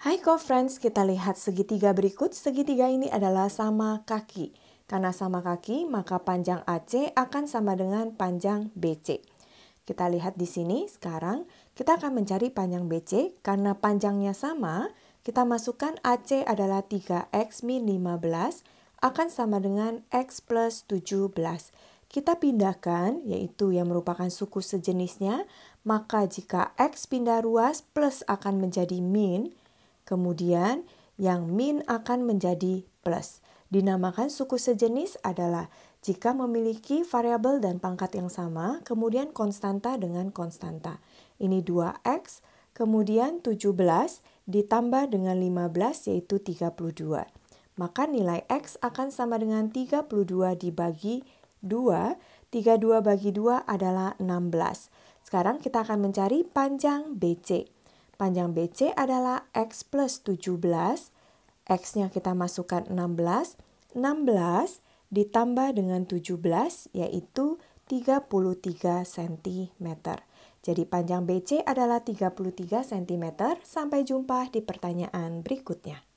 Hai co-friends, kita lihat segitiga berikut. Segitiga ini adalah sama kaki. Karena sama kaki, maka panjang AC akan sama dengan panjang BC. Kita lihat di sini sekarang, kita akan mencari panjang BC. Karena panjangnya sama, kita masukkan AC adalah 3X min 15 akan sama dengan X plus 17. Kita pindahkan, yaitu yang merupakan suku sejenisnya, maka jika X pindah ruas plus akan menjadi min, Kemudian yang min akan menjadi plus. Dinamakan suku sejenis adalah jika memiliki variabel dan pangkat yang sama, kemudian konstanta dengan konstanta. Ini 2x, kemudian 17 ditambah dengan 15 yaitu 32. Maka nilai x akan sama dengan 32 dibagi 2. 32 bagi 2 adalah 16. Sekarang kita akan mencari panjang BC. Panjang BC adalah X plus 17, X-nya kita masukkan 16, 16 ditambah dengan 17 yaitu 33 cm. Jadi panjang BC adalah 33 cm. Sampai jumpa di pertanyaan berikutnya.